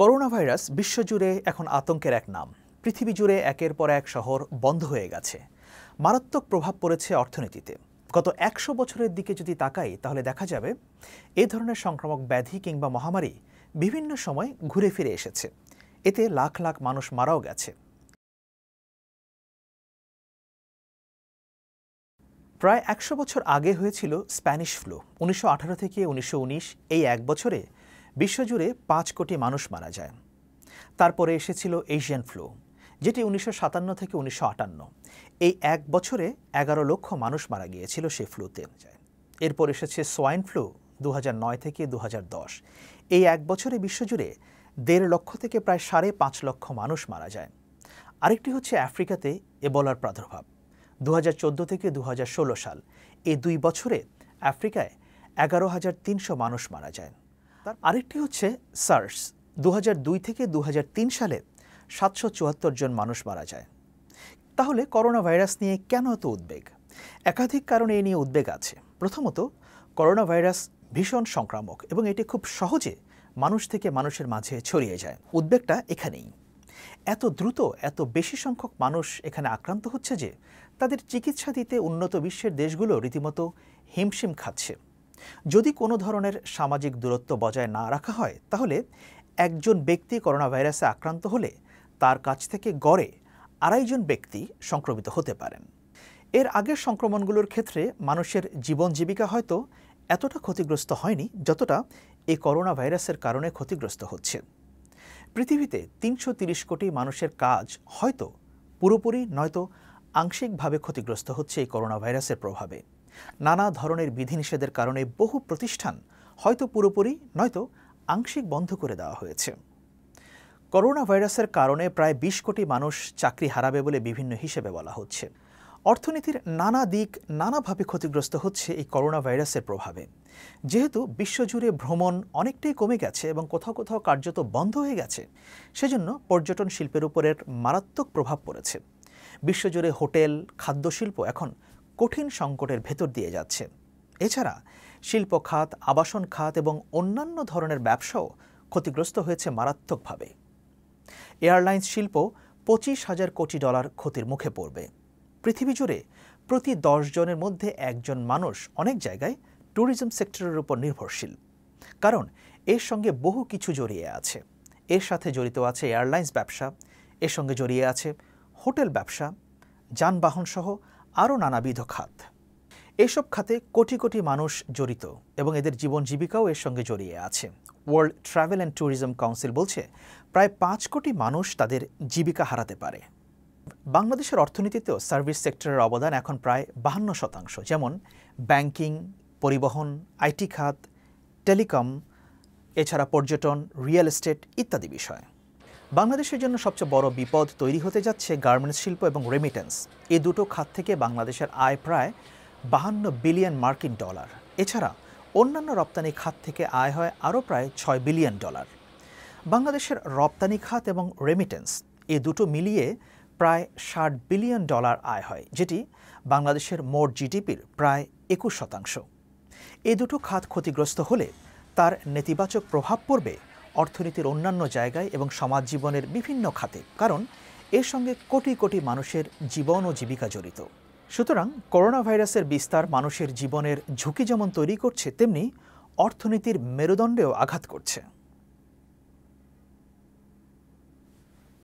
corona virus বিশ্বজুড়ে এখন আতঙ্কের এক নাম পৃথিবী জুড়ে একের পর এক শহর বন্ধ হয়ে গেছে মারাত্মক প্রভাব পড়েছে অর্থনীতিতে গত একশো বছরের দিকে যদি তাকাই তাহলে দেখা যাবে এ ধরনের সংক্রামক ব্যাধি কিংবা মহামারী বিভিন্ন সময় ঘুরে ফিরে এসেছে এতে লাখ লাখ মানুষ মারাও গেছে প্রায় একশো বছর আগে হয়েছিল স্প্যানিশ ফ্লু উনিশশো থেকে উনিশশো এই এক বছরে বিশ্বজুড়ে পাঁচ কোটি মানুষ মারা যায় তারপরে এসেছিল এশিয়ান ফ্লু যেটি উনিশশো সাতান্ন থেকে উনিশশো আটান্ন এই এক বছরে এগারো লক্ষ মানুষ মারা গিয়েছিল সে ফ্লুতে এরপর এসেছে সোয়াইন ফ্লু দু নয় থেকে দু দশ এই এক বছরে বিশ্বজুড়ে দেড় লক্ষ থেকে প্রায় সাড়ে পাঁচ লক্ষ মানুষ মারা যায় আরেকটি হচ্ছে আফ্রিকাতে এবলার প্রাদুর্ভাব দু চোদ্দ থেকে দু সাল এই দুই বছরে আফ্রিকায় এগারো হাজার তিনশো মানুষ মারা যায় আরেকটি হচ্ছে সার্স দু থেকে দু সালে সাতশো জন মানুষ মারা যায় তাহলে করোনা ভাইরাস নিয়ে কেন এত উদ্বেগ একাধিক কারণে এ নিয়ে উদ্বেগ আছে প্রথমত করোনা ভাইরাস ভীষণ সংক্রামক এবং এটি খুব সহজে মানুষ থেকে মানুষের মাঝে ছড়িয়ে যায় উদ্বেগটা এখানেই এত দ্রুত এত বেশি সংখ্যক মানুষ এখানে আক্রান্ত হচ্ছে যে তাদের চিকিৎসা দিতে উন্নত বিশ্বের দেশগুলো রীতিমতো হিমশিম খাচ্ছে যদি কোনো ধরনের সামাজিক দূরত্ব বজায় না রাখা হয় তাহলে একজন ব্যক্তি করোনা ভাইরাসে আক্রান্ত হলে তার কাছ থেকে গড়ে আড়াইজন ব্যক্তি সংক্রমিত হতে পারেন এর আগের সংক্রমণগুলোর ক্ষেত্রে মানুষের জীবন জীবিকা হয়তো এতটা ক্ষতিগ্রস্ত হয়নি যতটা এই করোনা ভাইরাসের কারণে ক্ষতিগ্রস্ত হচ্ছে পৃথিবীতে তিনশো কোটি মানুষের কাজ হয়তো পুরোপুরি নয়তো আংশিকভাবে ক্ষতিগ্রস্ত হচ্ছে এই করোনা ভাইরাসের প্রভাবে নানা ধরনের বিধিনিষেধের কারণে বহু প্রতিষ্ঠান হয়তো পুরোপুরি নয়তো আংশিক বন্ধ করে দেওয়া হয়েছে করোনা ভাইরাসের কারণে প্রায় বিশ কোটি মানুষ চাকরি হারাবে বলে বিভিন্ন হিসেবে বলা হচ্ছে অর্থনীতির নানা দিক নানাভাবে ক্ষতিগ্রস্ত হচ্ছে এই করোনা ভাইরাসের প্রভাবে যেহেতু বিশ্বজুড়ে ভ্রমণ অনেকটাই কমে গেছে এবং কোথাও কোথাও কার্যত বন্ধ হয়ে গেছে সেজন্য পর্যটন শিল্পের উপরের মারাত্মক প্রভাব পড়েছে বিশ্বজুড়ে হোটেল খাদ্যশিল্প এখন কঠিন সংকটের ভেতর দিয়ে যাচ্ছে এছাড়া শিল্প খাত আবাসন খাত এবং অন্যান্য ধরনের ব্যবসাও ক্ষতিগ্রস্ত হয়েছে মারাত্মকভাবে এয়ারলাইন্স শিল্প পঁচিশ হাজার কোটি ডলার ক্ষতির মুখে পড়বে পৃথিবী জুড়ে প্রতি দশ জনের মধ্যে একজন মানুষ অনেক জায়গায় ট্যুরিজম সেক্টরের উপর নির্ভরশীল কারণ এর সঙ্গে বহু কিছু জড়িয়ে আছে এর সাথে জড়িত আছে এয়ারলাইন্স ব্যবসা এর সঙ্গে জড়িয়ে আছে হোটেল ব্যবসা যানবাহন সহ আরও নানাবিধ খাত এসব খাতে কোটি কোটি মানুষ জড়িত এবং এদের জীবন জীবিকাও এর সঙ্গে জড়িয়ে আছে World Travel and Tourism Council বলছে প্রায় পাঁচ কোটি মানুষ তাদের জীবিকা হারাতে পারে বাংলাদেশের অর্থনীতিতেও সার্ভিস সেক্টরের অবদান এখন প্রায় বাহান্ন শতাংশ যেমন ব্যাংকিং পরিবহন আইটি খাত টেলিকম এছাড়া পর্যটন রিয়েল এস্টেট ইত্যাদি বিষয় বাংলাদেশের জন্য সবচেয়ে বড় বিপদ তৈরি হতে যাচ্ছে গার্মেন্টস শিল্প এবং রেমিটেন্স এ দুটো খাত থেকে বাংলাদেশের আয় প্রায় বাহান্ন বিলিয়ন মার্কিন ডলার এছাড়া অন্যান্য রপ্তানি খাত থেকে আয় হয় আরও প্রায় ছয় বিলিয়ন ডলার বাংলাদেশের রপ্তানি খাত এবং রেমিটেন্স এ দুটো মিলিয়ে প্রায় ষাট বিলিয়ন ডলার আয় হয় যেটি বাংলাদেশের মোট জিডিপির প্রায় একুশ শতাংশ এ দুটো খাত ক্ষতিগ্রস্ত হলে তার নেতিবাচক প্রভাব পড়বে অর্থনীতির অন্যান্য জায়গায় এবং সমাজ জীবনের বিভিন্ন খাতে কারণ এর সঙ্গে কোটি কোটি মানুষের জীবন ও জীবিকা জড়িত সুতরাং করোনা ভাইরাসের বিস্তার মানুষের জীবনের ঝুঁকি যেমন তৈরি করছে তেমনি অর্থনীতির মেরুদণ্ডেও আঘাত করছে